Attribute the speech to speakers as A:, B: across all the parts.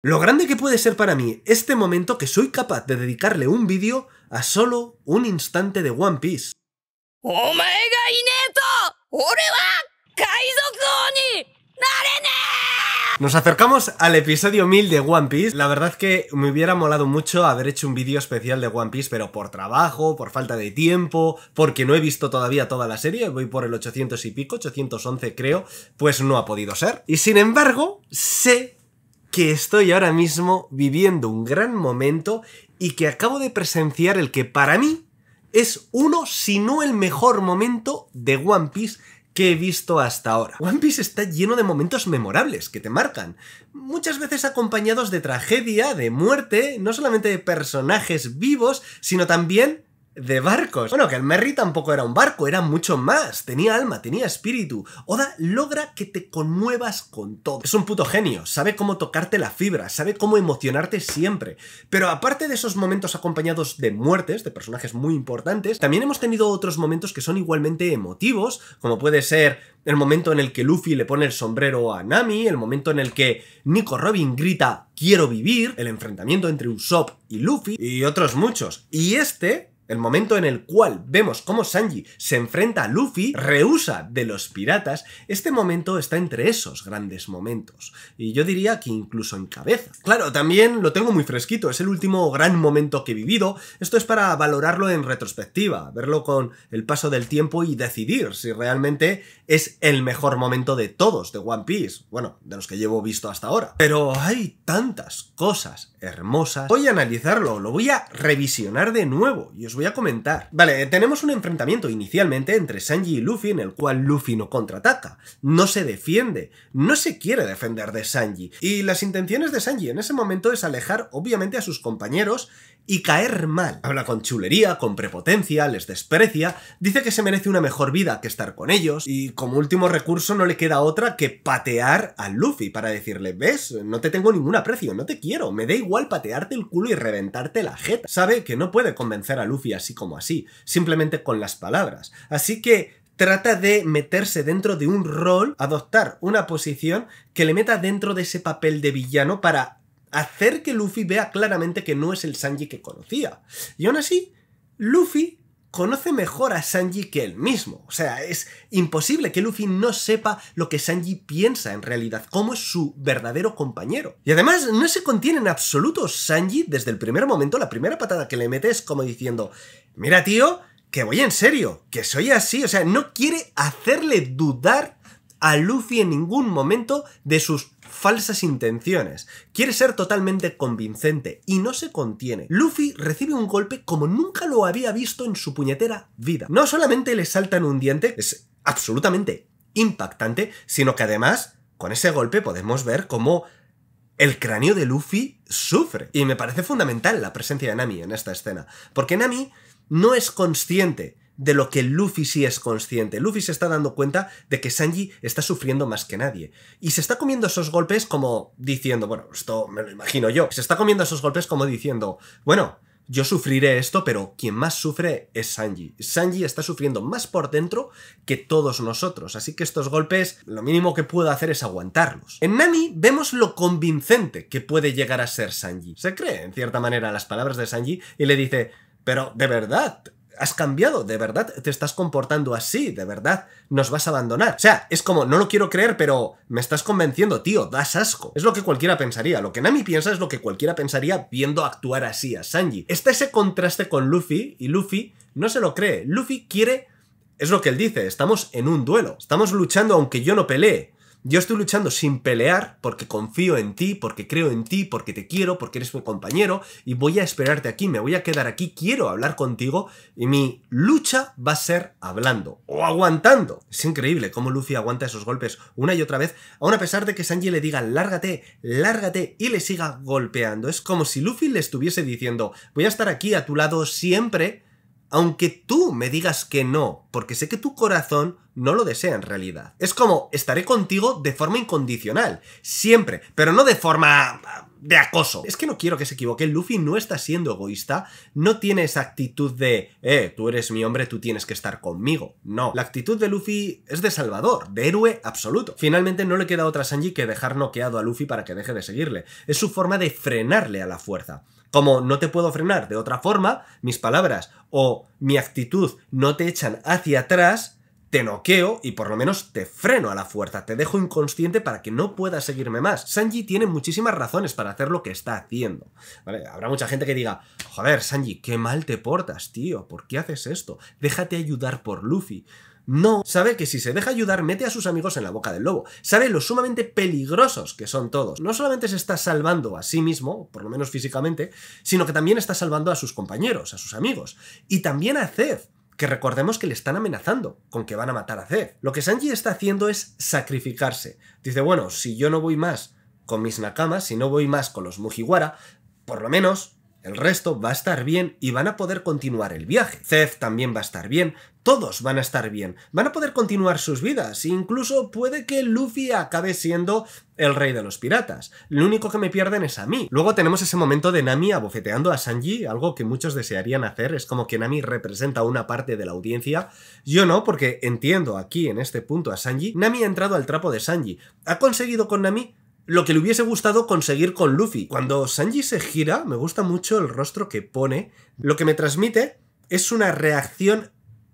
A: Lo grande que puede ser para mí este momento que soy capaz de dedicarle un vídeo a solo un instante de One Piece. Nos acercamos al episodio 1000 de One Piece. La verdad que me hubiera molado mucho haber hecho un vídeo especial de One Piece, pero por trabajo, por falta de tiempo, porque no he visto todavía toda la serie, voy por el 800 y pico, 811 creo, pues no ha podido ser. Y sin embargo, sé que estoy ahora mismo viviendo un gran momento y que acabo de presenciar el que para mí es uno, si no el mejor momento de One Piece que he visto hasta ahora. One Piece está lleno de momentos memorables que te marcan, muchas veces acompañados de tragedia, de muerte, no solamente de personajes vivos, sino también de barcos. Bueno, que el Merry tampoco era un barco, era mucho más. Tenía alma, tenía espíritu. Oda logra que te conmuevas con todo. Es un puto genio, sabe cómo tocarte la fibra, sabe cómo emocionarte siempre. Pero aparte de esos momentos acompañados de muertes, de personajes muy importantes, también hemos tenido otros momentos que son igualmente emotivos, como puede ser el momento en el que Luffy le pone el sombrero a Nami, el momento en el que Nico Robin grita quiero vivir, el enfrentamiento entre Usopp y Luffy y otros muchos. Y este el momento en el cual vemos cómo Sanji se enfrenta a Luffy, rehúsa de los piratas, este momento está entre esos grandes momentos. Y yo diría que incluso en cabeza. Claro, también lo tengo muy fresquito, es el último gran momento que he vivido. Esto es para valorarlo en retrospectiva, verlo con el paso del tiempo y decidir si realmente es el mejor momento de todos de One Piece. Bueno, de los que llevo visto hasta ahora. Pero hay tantas cosas hermosas. Voy a analizarlo, lo voy a revisionar de nuevo y voy a comentar. Vale, tenemos un enfrentamiento inicialmente entre Sanji y Luffy en el cual Luffy no contraataca, no se defiende, no se quiere defender de Sanji. Y las intenciones de Sanji en ese momento es alejar obviamente a sus compañeros y caer mal. Habla con chulería, con prepotencia, les desprecia, dice que se merece una mejor vida que estar con ellos y como último recurso no le queda otra que patear a Luffy para decirle, ves, no te tengo ningún aprecio, no te quiero, me da igual patearte el culo y reventarte la jeta. Sabe que no puede convencer a Luffy así como así, simplemente con las palabras. Así que trata de meterse dentro de un rol, adoptar una posición que le meta dentro de ese papel de villano para hacer que Luffy vea claramente que no es el Sanji que conocía. Y aún así, Luffy conoce mejor a Sanji que él mismo. O sea, es imposible que Luffy no sepa lo que Sanji piensa en realidad, cómo es su verdadero compañero. Y además no se contiene en absoluto Sanji desde el primer momento, la primera patada que le mete es como diciendo, mira tío, que voy en serio, que soy así, o sea, no quiere hacerle dudar a Luffy en ningún momento de sus falsas intenciones. Quiere ser totalmente convincente y no se contiene. Luffy recibe un golpe como nunca lo había visto en su puñetera vida. No solamente le saltan un diente, es absolutamente impactante, sino que además, con ese golpe podemos ver cómo el cráneo de Luffy sufre. Y me parece fundamental la presencia de Nami en esta escena, porque Nami no es consciente de lo que Luffy sí es consciente. Luffy se está dando cuenta de que Sanji está sufriendo más que nadie. Y se está comiendo esos golpes como diciendo, bueno, esto me lo imagino yo, se está comiendo esos golpes como diciendo, bueno, yo sufriré esto, pero quien más sufre es Sanji. Sanji está sufriendo más por dentro que todos nosotros, así que estos golpes lo mínimo que puedo hacer es aguantarlos. En Nami vemos lo convincente que puede llegar a ser Sanji. Se cree, en cierta manera, las palabras de Sanji y le dice, pero de verdad, has cambiado, de verdad, te estás comportando así, de verdad, nos vas a abandonar. O sea, es como, no lo quiero creer, pero me estás convenciendo, tío, das asco. Es lo que cualquiera pensaría, lo que Nami piensa es lo que cualquiera pensaría viendo actuar así a Sanji. Está ese contraste con Luffy y Luffy no se lo cree. Luffy quiere... Es lo que él dice, estamos en un duelo, estamos luchando aunque yo no pelee. Yo estoy luchando sin pelear porque confío en ti, porque creo en ti, porque te quiero, porque eres mi compañero y voy a esperarte aquí, me voy a quedar aquí, quiero hablar contigo y mi lucha va a ser hablando o aguantando. Es increíble cómo Luffy aguanta esos golpes una y otra vez, aun a pesar de que Sanji le diga lárgate, lárgate y le siga golpeando. Es como si Luffy le estuviese diciendo voy a estar aquí a tu lado siempre aunque tú me digas que no, porque sé que tu corazón no lo desea en realidad. Es como, estaré contigo de forma incondicional, siempre, pero no de forma de acoso. Es que no quiero que se equivoque, Luffy no está siendo egoísta, no tiene esa actitud de, eh, tú eres mi hombre, tú tienes que estar conmigo. No, la actitud de Luffy es de salvador, de héroe absoluto. Finalmente no le queda otra Sanji que dejar noqueado a Luffy para que deje de seguirle. Es su forma de frenarle a la fuerza. Como no te puedo frenar de otra forma, mis palabras o mi actitud no te echan hacia atrás, te noqueo y por lo menos te freno a la fuerza, te dejo inconsciente para que no puedas seguirme más. Sanji tiene muchísimas razones para hacer lo que está haciendo. Habrá mucha gente que diga, joder, Sanji, qué mal te portas, tío, ¿por qué haces esto? Déjate ayudar por Luffy. No, sabe que si se deja ayudar mete a sus amigos en la boca del lobo, sabe lo sumamente peligrosos que son todos. No solamente se está salvando a sí mismo, por lo menos físicamente, sino que también está salvando a sus compañeros, a sus amigos, y también a Zed que recordemos que le están amenazando con que van a matar a Zed. Lo que Sanji está haciendo es sacrificarse. Dice, bueno, si yo no voy más con mis nakamas, si no voy más con los Mujiwara, por lo menos el resto va a estar bien y van a poder continuar el viaje. Zef también va a estar bien, todos van a estar bien, van a poder continuar sus vidas, incluso puede que Luffy acabe siendo el rey de los piratas. Lo único que me pierden es a mí. Luego tenemos ese momento de Nami abofeteando a Sanji, algo que muchos desearían hacer, es como que Nami representa una parte de la audiencia. Yo no, porque entiendo aquí en este punto a Sanji. Nami ha entrado al trapo de Sanji. ¿Ha conseguido con Nami? lo que le hubiese gustado conseguir con Luffy. Cuando Sanji se gira, me gusta mucho el rostro que pone. Lo que me transmite es una reacción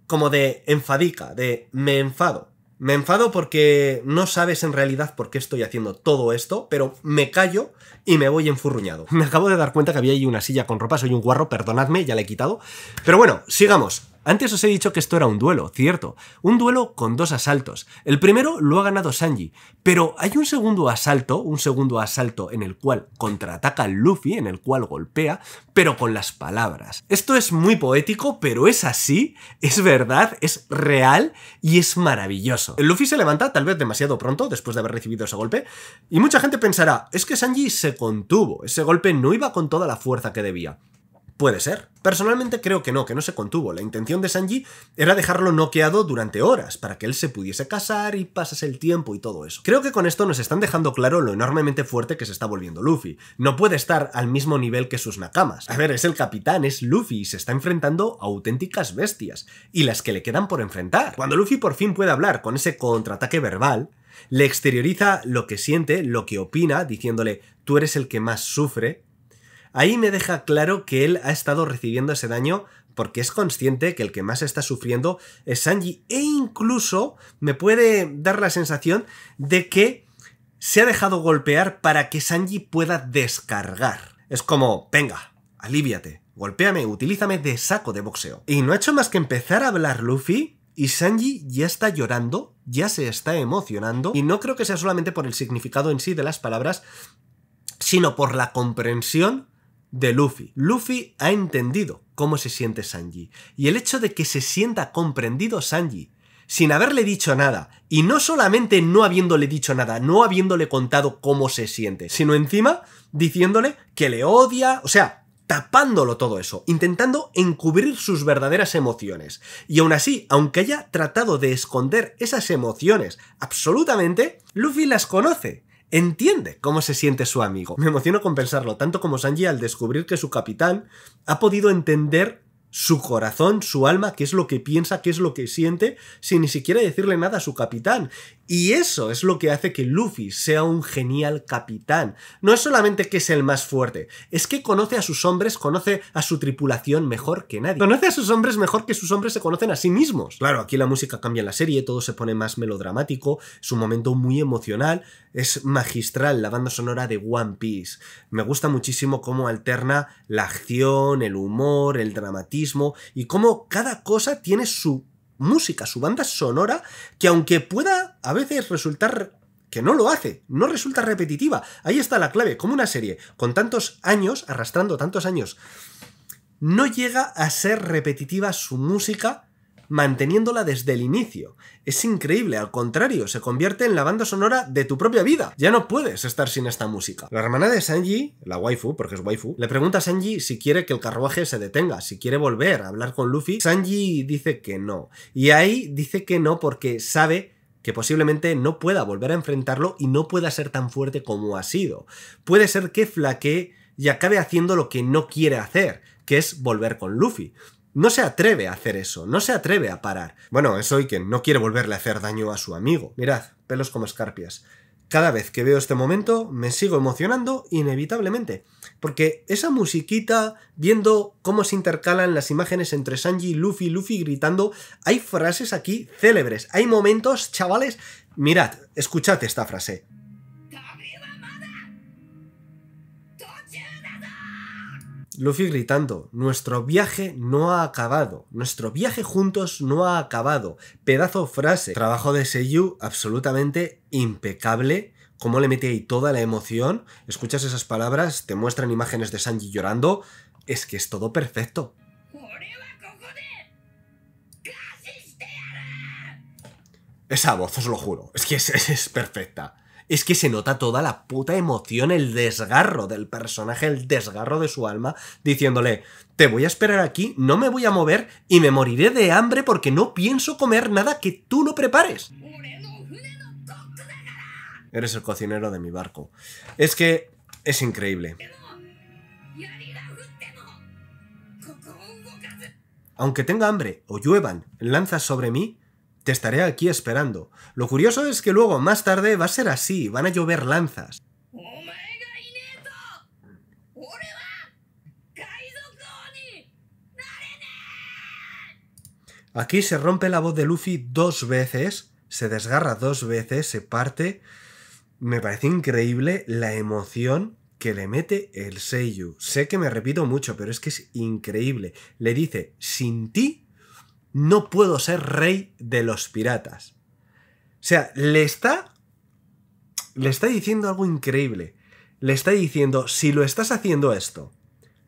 A: como de enfadica, de me enfado. Me enfado porque no sabes en realidad por qué estoy haciendo todo esto, pero me callo y me voy enfurruñado. Me acabo de dar cuenta que había ahí una silla con ropa, soy un guarro, perdonadme, ya la he quitado. Pero bueno, sigamos. Antes os he dicho que esto era un duelo, cierto, un duelo con dos asaltos. El primero lo ha ganado Sanji, pero hay un segundo asalto, un segundo asalto en el cual contraataca Luffy, en el cual golpea, pero con las palabras. Esto es muy poético, pero es así, es verdad, es real y es maravilloso. Luffy se levanta, tal vez demasiado pronto, después de haber recibido ese golpe, y mucha gente pensará, es que Sanji se contuvo, ese golpe no iba con toda la fuerza que debía. Puede ser. Personalmente creo que no, que no se contuvo. La intención de Sanji era dejarlo noqueado durante horas para que él se pudiese casar y pasase el tiempo y todo eso. Creo que con esto nos están dejando claro lo enormemente fuerte que se está volviendo Luffy. No puede estar al mismo nivel que sus nakamas. A ver, es el capitán, es Luffy y se está enfrentando a auténticas bestias y las que le quedan por enfrentar. Cuando Luffy por fin puede hablar con ese contraataque verbal, le exterioriza lo que siente, lo que opina, diciéndole tú eres el que más sufre, Ahí me deja claro que él ha estado recibiendo ese daño porque es consciente que el que más está sufriendo es Sanji e incluso me puede dar la sensación de que se ha dejado golpear para que Sanji pueda descargar. Es como, venga, aliviate, golpéame, utilízame de saco de boxeo. Y no ha hecho más que empezar a hablar Luffy y Sanji ya está llorando, ya se está emocionando y no creo que sea solamente por el significado en sí de las palabras, sino por la comprensión de Luffy. Luffy ha entendido cómo se siente Sanji. Y el hecho de que se sienta comprendido Sanji, sin haberle dicho nada, y no solamente no habiéndole dicho nada, no habiéndole contado cómo se siente, sino encima diciéndole que le odia, o sea, tapándolo todo eso, intentando encubrir sus verdaderas emociones. Y aún así, aunque haya tratado de esconder esas emociones absolutamente, Luffy las conoce entiende cómo se siente su amigo. Me emociono con pensarlo, tanto como Sanji al descubrir que su capitán ha podido entender su corazón, su alma, qué es lo que piensa, qué es lo que siente, sin ni siquiera decirle nada a su capitán. Y eso es lo que hace que Luffy sea un genial capitán. No es solamente que es el más fuerte, es que conoce a sus hombres, conoce a su tripulación mejor que nadie. Conoce a sus hombres mejor que sus hombres se conocen a sí mismos. Claro, aquí la música cambia en la serie, todo se pone más melodramático, es un momento muy emocional, es magistral la banda sonora de One Piece. Me gusta muchísimo cómo alterna la acción, el humor, el dramatismo y cómo cada cosa tiene su música, su banda sonora, que aunque pueda a veces resultar que no lo hace, no resulta repetitiva. Ahí está la clave, como una serie, con tantos años, arrastrando tantos años, no llega a ser repetitiva su música manteniéndola desde el inicio. Es increíble, al contrario, se convierte en la banda sonora de tu propia vida. Ya no puedes estar sin esta música. La hermana de Sanji, la waifu, porque es waifu, le pregunta a Sanji si quiere que el carruaje se detenga, si quiere volver a hablar con Luffy. Sanji dice que no. Y ahí dice que no porque sabe que posiblemente no pueda volver a enfrentarlo y no pueda ser tan fuerte como ha sido. Puede ser que flaquee y acabe haciendo lo que no quiere hacer, que es volver con Luffy no se atreve a hacer eso, no se atreve a parar. Bueno, es hoy quien no quiere volverle a hacer daño a su amigo. Mirad, pelos como escarpias. Cada vez que veo este momento me sigo emocionando inevitablemente, porque esa musiquita, viendo cómo se intercalan las imágenes entre Sanji y Luffy, Luffy gritando, hay frases aquí célebres, hay momentos, chavales, mirad, escuchad esta frase. Luffy gritando, nuestro viaje no ha acabado, nuestro viaje juntos no ha acabado. Pedazo frase. Trabajo de Seiyu absolutamente impecable, cómo le metí ahí toda la emoción, escuchas esas palabras, te muestran imágenes de Sanji llorando, es que es todo perfecto. Esa voz, os lo juro, es que es perfecta es que se nota toda la puta emoción, el desgarro del personaje, el desgarro de su alma, diciéndole, te voy a esperar aquí, no me voy a mover y me moriré de hambre porque no pienso comer nada que tú no prepares. Eres el cocinero de mi barco. Es que es increíble. Aunque tenga hambre o lluevan lanzas sobre mí, te estaré aquí esperando. Lo curioso es que luego, más tarde, va a ser así, van a llover lanzas. Aquí se rompe la voz de Luffy dos veces, se desgarra dos veces, se parte. Me parece increíble la emoción que le mete el Seiyu. Sé que me repito mucho, pero es que es increíble. Le dice, sin ti no puedo ser rey de los piratas. O sea, le está. Le está diciendo algo increíble. Le está diciendo: si lo estás haciendo esto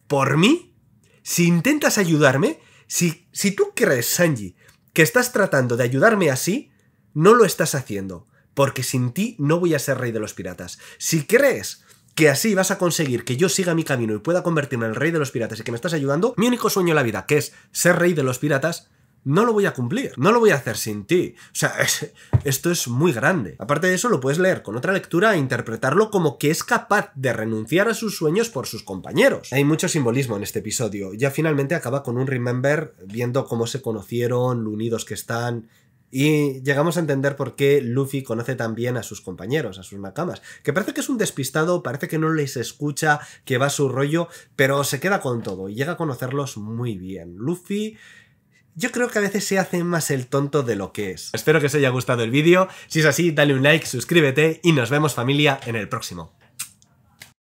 A: por mí, si intentas ayudarme, si, si tú crees, Sanji, que estás tratando de ayudarme así, no lo estás haciendo. Porque sin ti no voy a ser rey de los piratas. Si crees que así vas a conseguir que yo siga mi camino y pueda convertirme en el rey de los piratas y que me estás ayudando, mi único sueño en la vida, que es ser rey de los piratas, no lo voy a cumplir, no lo voy a hacer sin ti. O sea, esto es muy grande. Aparte de eso, lo puedes leer con otra lectura e interpretarlo como que es capaz de renunciar a sus sueños por sus compañeros. Hay mucho simbolismo en este episodio. Ya finalmente acaba con un remember viendo cómo se conocieron, lo unidos que están, y llegamos a entender por qué Luffy conoce tan bien a sus compañeros, a sus nakamas. Que parece que es un despistado, parece que no les escucha, que va a su rollo, pero se queda con todo y llega a conocerlos muy bien. Luffy yo creo que a veces se hace más el tonto de lo que es. Espero que os haya gustado el vídeo. Si es así, dale un like, suscríbete y nos vemos familia en el próximo.